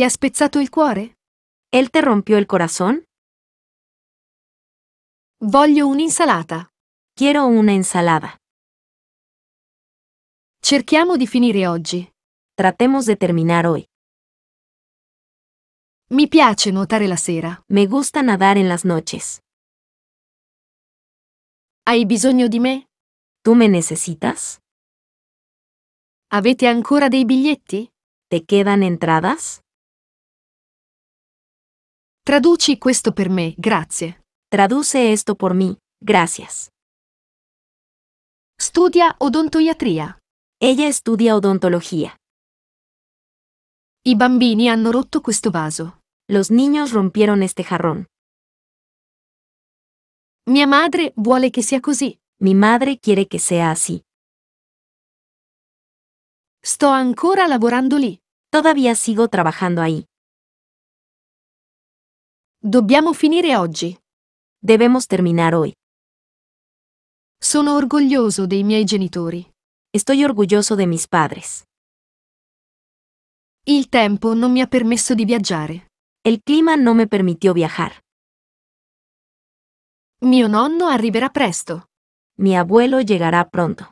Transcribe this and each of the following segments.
¿Ti ha spezzato il cuore? ¿Él te rompió el corazón? Voglio un'insalata. Quiero una ensalada. Cerchiamo di finire oggi. Tratemos de terminar hoy. Mi piace nuotare la sera. Me gusta nadar en las noches. Hai bisogno di me? Tu me necesitas? Avete ancora dei biglietti? ¿Te quedan entradas? Traduci questo per me, grazie. Traduce esto por mí, gracias. Studia odontoiatria. Ella estudia odontología. I bambini hanno rotto questo vaso. Los niños rompieron este jarrón. Mia madre vuole che sia così. Mi madre quiere que sea así. Sto ancora lavorando lì. Todavía sigo trabajando ahí. Dobbiamo finire oggi. Debemos terminar hoy. Sono orgoglioso dei miei genitori. Estoy orgulloso de mis padres. Il tempo non mi ha permesso di viaggiare. El clima no me permitió viajar. Mio nonno arriverà presto. Mi abuelo llegará pronto.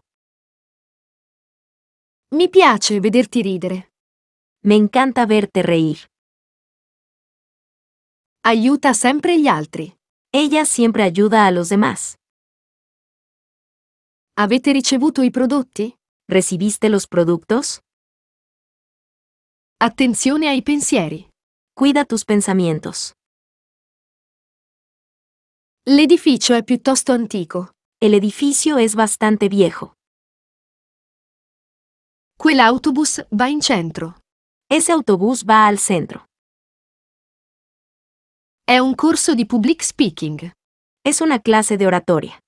Mi piace vederti ridere. Me encanta verte reír aiuta sempre gli altri. Ella sempre aiuta a los demás. Avete ricevuto i prodotti? ¿Recibiste los productos? Attenzione ai pensieri. Cuida tus pensamientos. L'edificio è piuttosto antico. El edificio es bastante viejo. Quell'autobus va in centro. Ese autobús va al centro. È un corso di public speaking. È una classe di oratoria.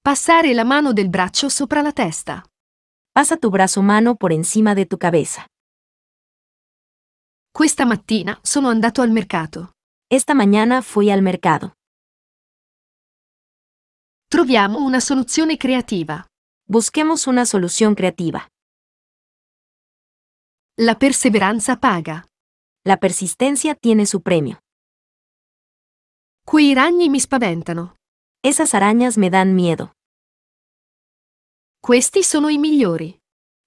Passare la mano del braccio sopra la testa. Passa tu braccio mano por encima de tu cabeza. Questa mattina sono andato al mercato. Esta mañana fui al mercado. Troviamo una soluzione creativa. Busquemos una soluzione creativa. La perseveranza paga. La persistencia tiene su premio. Quei ragni mi spaventano. Esas arañas me dan miedo. Questi sono i migliori.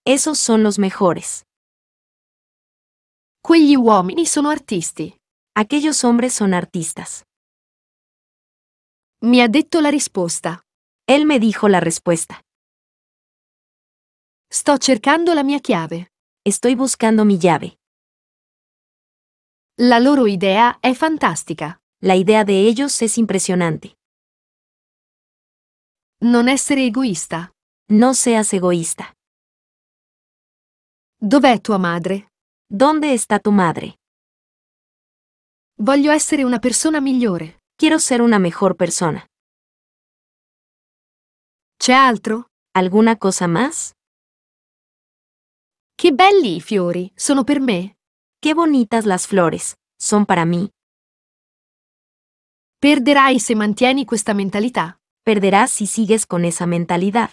Esos son los mejores. Quegli uomini sono artisti. Aquellos hombres son artistas. Mi ha detto la respuesta. Él me dijo la respuesta. Sto cercando la mia chiave. Estoy buscando mi llave. La loro idea è fantastica. La idea de ellos es impresionante. Non essere egoista. No seas egoista. Dov'è tua madre? ¿Dónde está tu madre? Voglio essere una persona migliore. Quiero ser una mejor persona. C'è altro? ¿Alguna cosa más? Che belli i fiori, sono per me. Qué bonitas las flores, son para mí. Perderás se mantienes esta mentalidad. Perderás si sigues con esa mentalidad.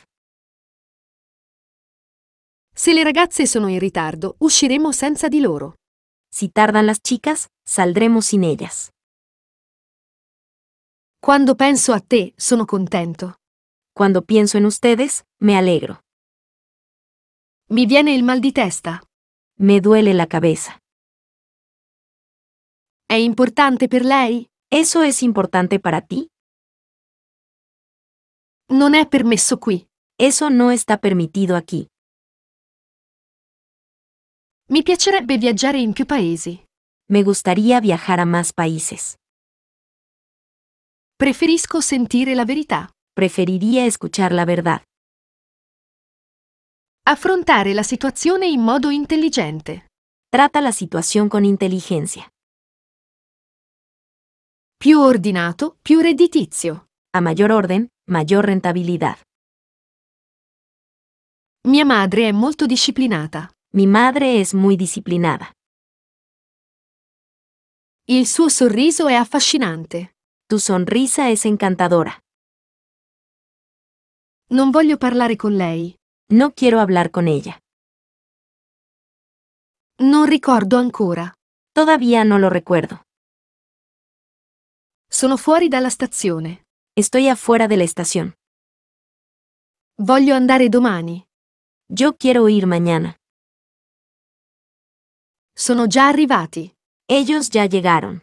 Se le ragazze son in ritardo, usciremos senza di loro. Si tardan las chicas, saldremos sin ellas. Cuando pienso a te, sono contento. Cuando pienso en ustedes, me alegro. Me viene el mal di testa. Me duele la cabeza. È importante per lei? ¿Eso es importante para ti? Non è permesso qui. Eso no está permitido aquí. Mi piacerebbe viaggiare in più paesi. Me gustaría viajar a más países. Preferisco sentire la verità. Preferiría escuchar la verdad. Affrontare la situazione in modo intelligente. Trata la situazione con intelligenza più ordinato, più redditizio. A maggior orden, maggior rentabilità. Mia madre è molto disciplinata. Mi madre è molto disciplinata. Il suo sorriso è affascinante. Tu sonrisa è encantadora. Non voglio parlare con lei. No quiero hablar con ella. Non ricordo ancora. Todavía no lo recuerdo. Sono fuori dalla stazione. Estoy afuera de la estación. Voglio andare domani. Yo quiero ir mañana. Sono già arrivati. Ellos ya llegaron.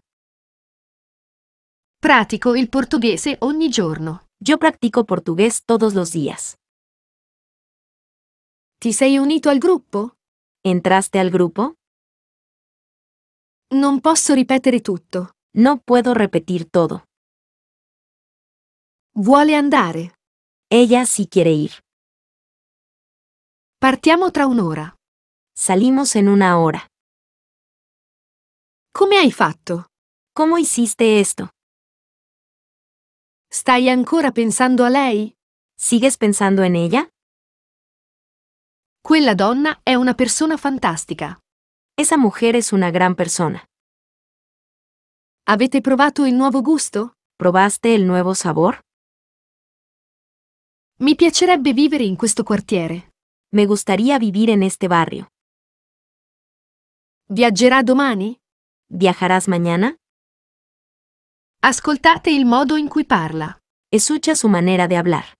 Pratico il portoghese ogni giorno. Yo practico portugués todos los días. Ti sei unito al gruppo? Entraste al gruppo? Non posso ripetere tutto. No puedo repetir todo. Vuole andare. Ella sí quiere ir. Partiamo tra un'ora. Salimos en una hora. Come hai fatto? ¿Cómo hiciste esto? Stai ancora pensando a lei? ¿Sigues pensando en ella? Quella donna è una persona fantastica. Esa mujer es una gran persona. Avete provato il nuovo gusto? Provaste il nuovo sabor? Mi piacerebbe vivere in questo quartiere. Me gustaría vivir en este barrio. Viaggerà domani? ¿Viajarás mañana? Ascoltate il modo in cui parla. Escucha su manera de hablar.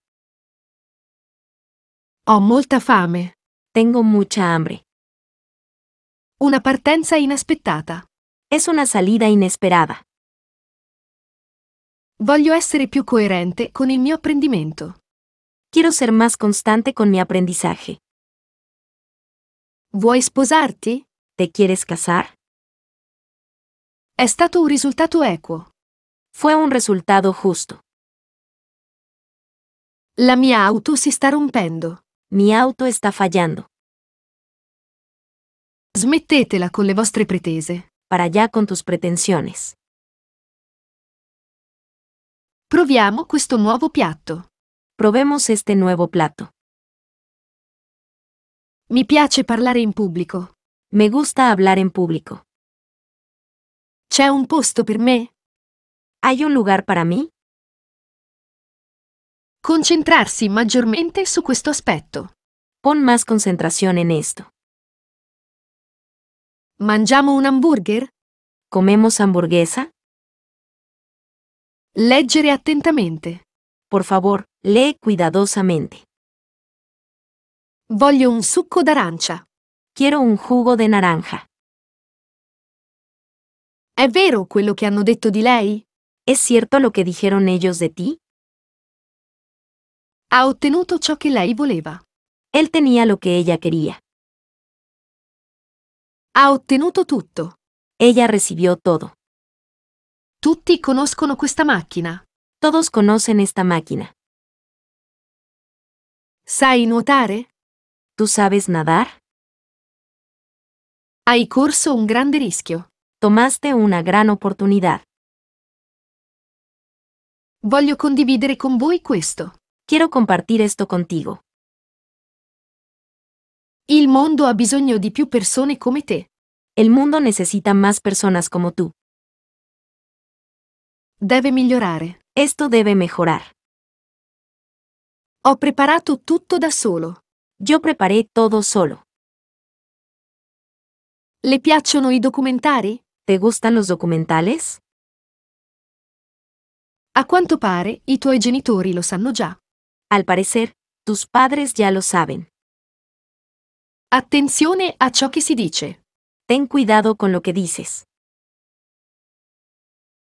Ho molta fame. Tengo mucha hambre. Una partenza inaspettata. Es una salida inesperada. Voglio ser più coherente con il mio apprendimento. Quiero ser más constante con mi aprendizaje. Vuoi sposarti? ¿Te quieres casar? È stato un risultato equo. Fue un resultado justo. La mia auto si está rompendo. Mi auto está fallando. Smettetela con le vostre pretese. para allá con tus pretensiones. Proviamo questo nuovo piatto. Probemos este nuevo plato. Mi piace parlare in pubblico. Me gusta hablar en público. C'è un posto per me? Hay un lugar para mí? Concentrarsi maggiormente su questo aspetto. Pon más concentración en esto. Mangiamo un hamburger? ¿Comemos hamburguesa? Leggere attentamente. Por favor, lee cuidadosamente. Voglio un succo d'arancia. Quiero un jugo de naranja. ¿Es vero quello che hanno detto di lei? ¿Es cierto lo que dijeron ellos de ti? Ha obtenido lo che ella voleva. Él tenía lo que ella quería. Ha ottenuto tutto. Ella recibió todo. Tutti conoscono questa macchina. Todos conocen esta máquina. Sai nuotare? ¿Tú sabes nadar? Hai corso un grande rischio. Tomaste una gran oportunidad. Voglio condividere con voi questo. Quiero compartir esto contigo. Il mondo ha bisogno di più persone come te. El mundo necesita más personas como tú. Deve migliorare. Esto deve mejorar. Ho preparato tutto da solo. Yo preparé todo solo. Le piacciono i documentari? ¿Te gustan los documentales? A quanto pare, i tuoi genitori lo sanno già. Al parecer, tus padres ya lo saben. Attenzione a ciò che si dice. Ten cuidado con lo che dices.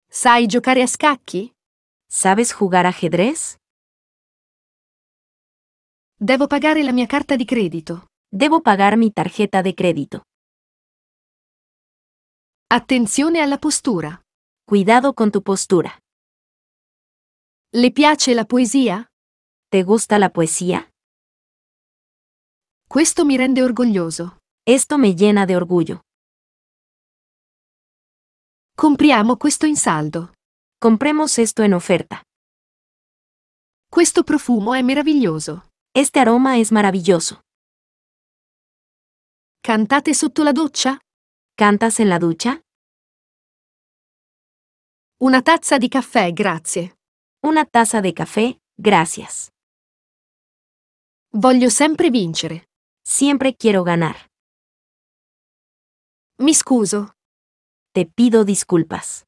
Sai giocare a scacchi? Sabes jugar ajedrez? Devo pagare la mia carta di credito. Devo pagar mi tarjeta de credito. Attenzione alla postura. Cuidado con tu postura. Le piace la poesia? Te gusta la poesia? Questo mi rende orgoglioso. Esto me llena de orgullo. Compriamo questo in saldo. Compremos esto en oferta. Questo profumo è meraviglioso. Este aroma es maravilloso. Cantate sotto la doccia? Cantas en la ducha? Una tazza di caffè, grazie. Una tazza di caffè, grazie. Voglio sempre vincere. Siempre quiero ganar. Mi excuso, Te pido disculpas.